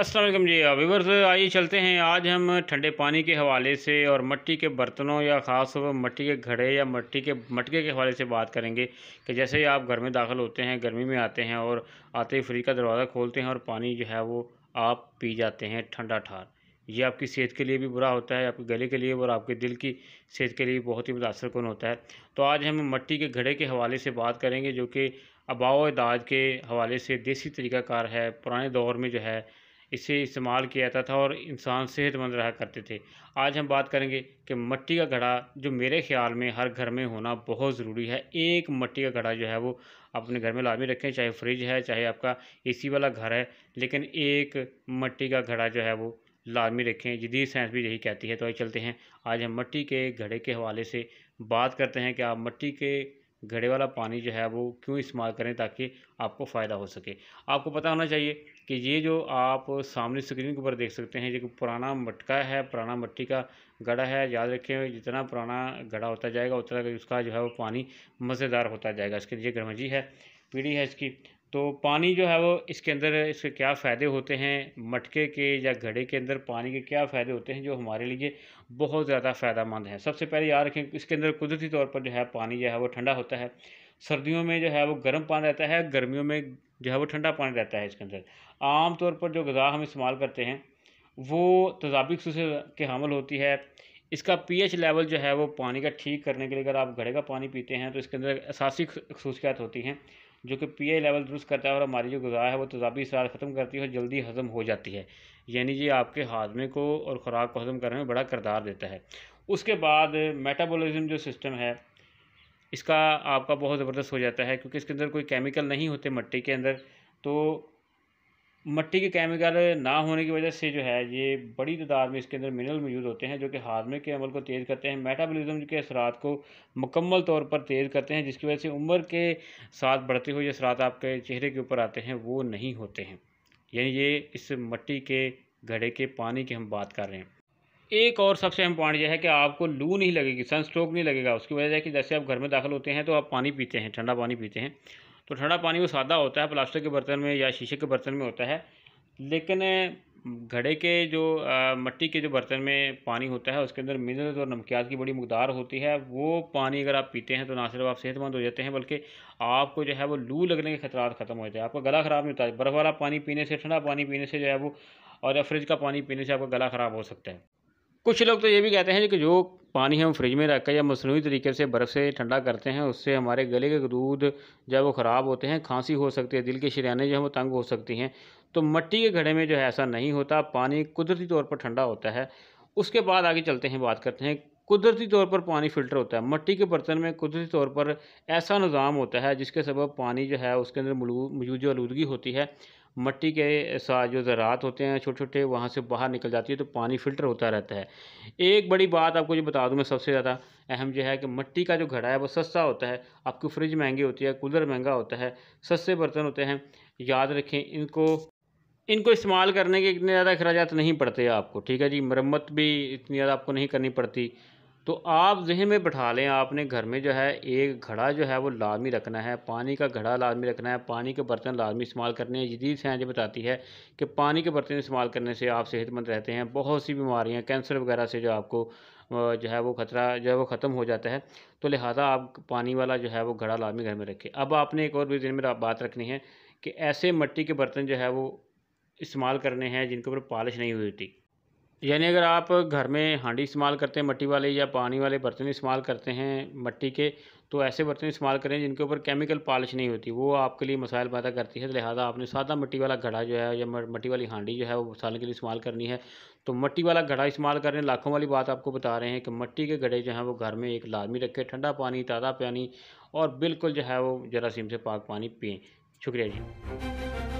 السلام علیکم جی ویورز آئیے چلتے ہیں آج ہم ٹھنڈے پانی کے حوالے سے اور مٹی کے برتنوں یا خاص طور پر مٹی کے گھڑے یا مٹی کے مٹکے کے حوالے سے بات کریں گے کہ جیسے ہی آپ گھر میں داخل ہوتے ہیں گرمی میں آتے ہیں اور آتے ہی فریج کا دروازہ کھولتے ہیں اور پانی جو ہے وہ آپ پی جاتے ہیں ٹھنڈا ٹھار یہ آپ کی صحت کے لیے بھی برا ہوتا ہے آپ کے گلے کے لیے اور آپ کے دل کی صحت کے لیے بھی بہت ہی متاثر کن ہوتا ہے تو آج ہم مٹی کے گھڑے کے حوالے سے بات کریں گے جو کہ آباؤ و اعداد کے حوالے سے دیسی طریقہ کار ہے پرانے دور میں جو ہے اسے استعمال کیا جاتا تھا اور انسان صحت مند رہا کرتے تھے آج ہم بات کریں گے کہ مٹی کا گھڑا جو میرے خیال میں ہر گھر میں ہونا بہت ضروری ہے ایک مٹی کا گھڑا جو ہے وہ اپنے گھر میں لازمی رکھیں چاہے فریج ہے چاہے آپ کا اے سی والا گھر ہے لیکن ایک مٹی کا گھڑا جو ہے وہ لازمی رکھیں جدید سائنس بھی یہی کہتی ہے تو آئی چلتے ہیں آج ہم مٹی کے گھڑے کے حوالے سے بات کرتے ہیں کہ آپ مٹی کے گھڑے والا پانی جو ہے وہ کیوں استعمال کریں تاکہ آپ کو فائدہ ہو سکے آپ کو پتا ہونا چاہیے کہ یہ جو آپ سامنے سکرین کے اوپر دیکھ سکتے ہیں یہ پرانا مٹکا ہے پرانا مٹی کا گڑا ہے یاد رکھیں جتنا پرانا گڑا ہوتا جائے گا اتنا اس کا جو ہے وہ پانی مزیدار ہوتا جائے گا اس کے لیے گرمجی ہے پیڑھی ہے اس کی تو پانی جو ہے وہ اس کے اندر اس کے کیا فائدے ہوتے ہیں مٹکے کے یا گھڑے کے اندر پانی کے کیا فائدے ہوتے ہیں جو ہمارے لیے بہت زیادہ فائدہ مند ہیں سب سے پہلے یاد رکھیں اس کے اندر قدرتی طور پر جو ہے پانی جو ہے وہ ٹھنڈا ہوتا ہے سردیوں میں جو ہے وہ گرم پانی رہتا ہے گرمیوں میں جو ہے وہ ٹھنڈا پانی رہتا ہے اس کے اندر عام طور پر جو غذا ہم استعمال کرتے ہیں وہ تضابی خصوصی کے حامل ہوتی ہے اس کا پی ایچ لیول جو ہے وہ پانی کا ٹھیک کرنے کے لیے اگر آپ گھڑے کا پانی پیتے ہیں تو اس کے اندر اساسی خصوصیات ہوتی ہیں جو کہ پی اے لیول درست کرتا ہے اور ہماری جو غذا ہے وہ تضابی سر ختم کرتی ہے اور جلدی حضم ہو جاتی ہے یعنی یہ آپ کے ہاضمے کو اور خوراک کو ہضم کرنے میں بڑا کردار دیتا ہے اس کے بعد میٹابولیزم جو سسٹم ہے اس کا آپ کا بہت زبردست ہو جاتا ہے کیونکہ اس کے اندر کوئی کیمیکل نہیں ہوتے مٹی کے اندر تو مٹی کے کیمیکل نہ ہونے کی وجہ سے جو ہے یہ بڑی تعداد میں اس کے اندر منرل موجود ہوتے ہیں جو کہ ہاضمے کے عمل کو تیز کرتے ہیں میٹابلزم کے اثرات کو مکمل طور پر تیز کرتے ہیں جس کی وجہ سے عمر کے ساتھ بڑھتے ہوئے اثرات آپ کے چہرے کے اوپر آتے ہیں وہ نہیں ہوتے ہیں یعنی یہ اس مٹی کے گھڑے کے پانی کی ہم بات کر رہے ہیں ایک اور سب سے اہم پوائنٹ یہ ہے کہ آپ کو لو نہیں لگے گی سن سٹروک نہیں لگے گا اس کی وجہ سے جیسے آپ گھر میں داخل ہوتے ہیں تو آپ پانی پیتے ہیں ٹھنڈا پانی پیتے ہیں تو ٹھنڈا پانی وہ سادہ ہوتا ہے پلاسٹک کے برتن میں یا شیشے کے برتن میں ہوتا ہے لیکن گھڑے کے جو مٹی کے جو برتن میں پانی ہوتا ہے اس کے اندر منرلز اور نمکیات کی بڑی مقدار ہوتی ہے وہ پانی اگر آپ پیتے ہیں تو نہ صرف آپ صحت مند ہو جاتے ہیں بلکہ آپ کو جو ہے وہ لو لگنے کے خطرات ختم ہو جاتے ہیں آپ کا گلا خراب نہیں ہوتا ہے برف والا پانی پینے سے ٹھنڈا پانی پینے سے جو ہے وہ اور یا فریج کا پانی پینے سے آپ کا گلا خراب ہو سکتا ہے کچھ لوگ تو یہ بھی کہتے ہیں کہ جو پانی ہم فریج میں رکھ کر یا مصنوعی طریقے سے برف سے ٹھنڈا کرتے ہیں اس سے ہمارے گلے کے دودھ جب وہ خراب ہوتے ہیں کھانسی ہو سکتی ہے دل کے شریانے جو ہیں وہ تنگ ہو سکتی ہیں تو مٹی کے گھڑے میں جو ہے ایسا نہیں ہوتا پانی قدرتی طور پر ٹھنڈا ہوتا ہے اس کے بعد آگے چلتے ہیں بات کرتے ہیں قدرتی طور پر پانی فلٹر ہوتا ہے مٹی کے برتن میں قدرتی طور پر ایسا نظام ہوتا ہے جس کے سبب پانی جو ہے اس کے اندر موجود جو آلودگی ہوتی ہے مٹی کے ساتھ جو ذرات ہوتے ہیں چھوٹے چھوٹے وہاں سے باہر نکل جاتی ہے تو پانی فلٹر ہوتا رہتا ہے ایک بڑی بات آپ کو جو بتا دوں میں سب سے زیادہ اہم جو ہے کہ مٹی کا جو گھڑا ہے وہ سستا ہوتا ہے آپ کو فریج مہنگی ہوتی ہے کولر مہنگا ہوتا ہے سستے برتن ہوتے ہیں یاد رکھیں ان کو ان کو استعمال کرنے کے اتنے زیادہ اخراجات نہیں پڑتے آپ کو ٹھیک ہے جی مرمت بھی اتنی زیادہ آپ کو نہیں کرنی پڑتی تو آپ ذہن میں بٹھا لیں آپ نے گھر میں جو ہے ایک گھڑا جو ہے وہ لازمی رکھنا ہے پانی کا گھڑا لازمی رکھنا ہے پانی کے برتن لازمی استعمال کرنے ہیں جدید سائنس بتاتی ہے کہ پانی کے برتن استعمال کرنے سے آپ صحت مند رہتے ہیں بہت سی بیماریاں کینسر وغیرہ سے جو آپ کو جو ہے وہ خطرہ جو ہے وہ ختم ہو جاتا ہے تو لہٰذا آپ پانی والا جو ہے وہ گھڑا لازمی گھر میں رکھے اب آپ نے ایک اور بھی ذہن میں بات رکھنی ہے کہ ایسے مٹی کے برتن جو ہے وہ استعمال کرنے ہیں جن کے اوپر پالش نہیں ہوئی ہوتی یعنی اگر آپ گھر میں ہانڈی استعمال کرتے ہیں مٹی والے یا پانی والے برتن استعمال کرتے ہیں مٹی کے تو ایسے برتن استعمال کریں جن کے اوپر کیمیکل پالش نہیں ہوتی وہ آپ کے لیے مسائل پیدا کرتی ہے لہٰذا آپ نے سادہ مٹی والا گھڑا جو ہے یا مٹی والی ہانڈی جو ہے وہ مسالے کے لیے استعمال کرنی ہے تو مٹی والا گھڑا استعمال ہیں لاکھوں والی بات آپ کو بتا رہے ہیں کہ مٹی کے گھڑے جو ہیں وہ گھر میں ایک لازمی رکھے ٹھنڈا پانی تازہ پانی اور بالکل جو ہے وہ جراثیم سے پاک پانی پئیں شکریہ جی